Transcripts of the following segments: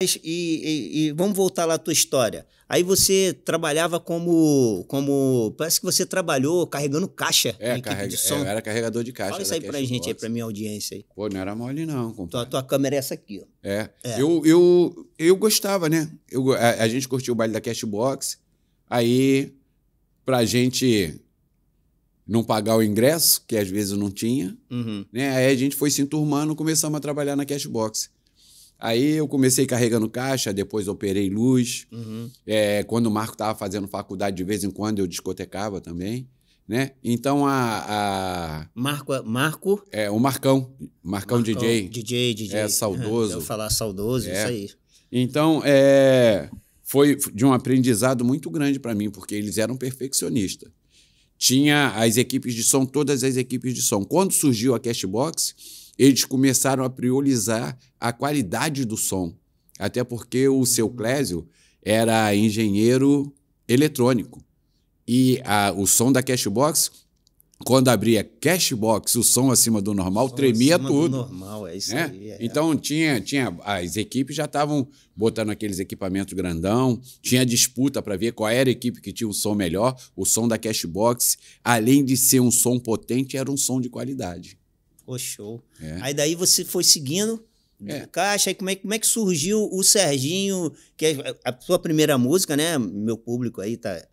e, e, e, vamos voltar lá à tua história. Aí você trabalhava como. como parece que você trabalhou carregando caixa é, na carrega, de som. É, era carregador de caixa. Fala isso aí pra gente, aí, pra minha audiência aí. Pô, não era mole, não, compadre. Tua, tua câmera é essa aqui, ó. É. é. Eu, eu, eu gostava, né? Eu, a, a, gente curtiu o baile da Cashbox. Aí, pra gente não pagar o ingresso, que às vezes não tinha, uhum. né? Aí a gente foi se enturmando, começamos a trabalhar na Cashbox. Aí eu comecei carregando caixa, depois operei luz. Uhum. É, quando o Marco estava fazendo faculdade, de vez em quando eu discotecava também. Né? Então a, a. Marco. É, Marco? É, o Marcão. Marcão, Marcão DJ. DJ, DJ. É, saudoso. eu falar saudoso, é. isso aí. Então, é, foi de um aprendizado muito grande para mim, porque eles eram perfeccionistas. Tinha as equipes de som, todas as equipes de som. Quando surgiu a Cashbox, eles começaram a priorizar a qualidade do som. Até porque o seu uhum. Clésio era engenheiro eletrônico. E a, o som da Cashbox, quando abria Cashbox, o som acima do normal, som tremia tudo. do normal, é isso né? aí. É. Então tinha, tinha as equipes já estavam botando aqueles equipamentos grandão, tinha disputa para ver qual era a equipe que tinha o som melhor. O som da Cashbox, além de ser um som potente, era um som de qualidade. Pô, show. É. Aí daí você foi seguindo é. caixa, aí como é, como é que surgiu o Serginho, que é a sua primeira música, né? Meu público aí tá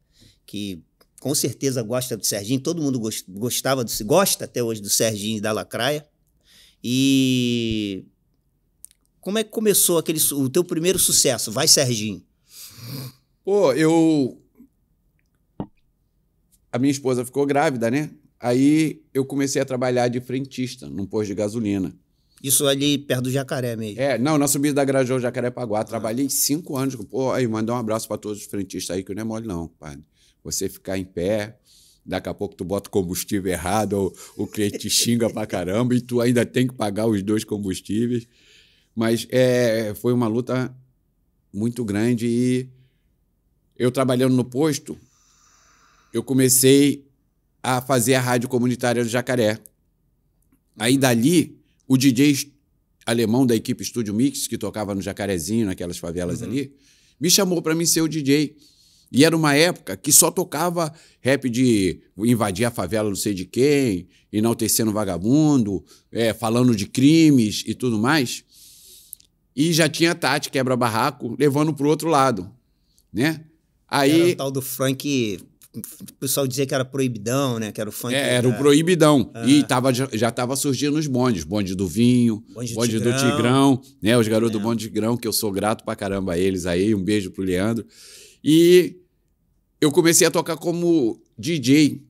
que com certeza gosta do Serginho, todo mundo gostava do gosta até hoje do Serginho e da Lacraia. E como é que começou aquele o teu primeiro sucesso? Vai Serginho. Pô, eu a minha esposa ficou grávida, né? Aí eu comecei a trabalhar de frentista num posto de gasolina. Isso ali perto do Jacaré mesmo? É, não, na subida da Grajão jacaré paguá ah. Trabalhei cinco anos. Pô, aí manda um abraço para todos os frentistas aí, que não é mole não, padre. Você ficar em pé, daqui a pouco tu bota combustível errado, ou o cliente te xinga pra caramba, e tu ainda tem que pagar os dois combustíveis. Mas é, foi uma luta muito grande e eu trabalhando no posto, eu comecei a fazer a rádio comunitária do Jacaré. Aí dali, o DJ alemão da equipe Estúdio Mix, que tocava no Jacarezinho, naquelas favelas uhum. ali, me chamou para mim ser o DJ. E era uma época que só tocava rap de invadir a favela não sei de quem, enaltecendo vagabundo, é, falando de crimes e tudo mais. E já tinha Tati, quebra-barraco, levando pro outro lado, né? Aí... Era o tal do Frank o pessoal dizia que era proibidão, né? Que era o funk. É, era o proibidão. Ah. E tava, já estava surgindo os bondes. Bonde do vinho, bonde, bonde do, tigrão. do Tigrão, né? Os garotos é. do Bonde do Tigrão, que eu sou grato pra caramba a eles aí. Um beijo pro Leandro. E eu comecei a tocar como DJ.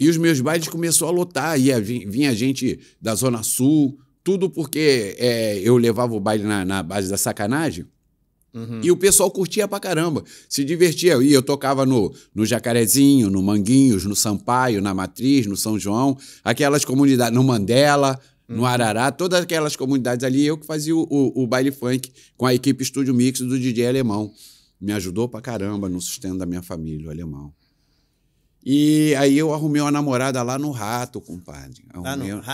E os meus bailes começou a lotar. Ia, vinha gente da Zona Sul, tudo porque é, eu levava o baile na, na base da sacanagem. Uhum. E o pessoal curtia pra caramba, se divertia. E eu tocava no, no Jacarezinho, no Manguinhos, no Sampaio, na Matriz, no São João, aquelas comunidades, no Mandela, uhum. no Arará, todas aquelas comunidades ali. Eu que fazia o, o, o baile funk com a equipe Estúdio Mix do DJ Alemão. Me ajudou pra caramba no sustento da minha família, o alemão. E aí eu arrumei uma namorada lá no Rato, compadre. Arrumei... Ah,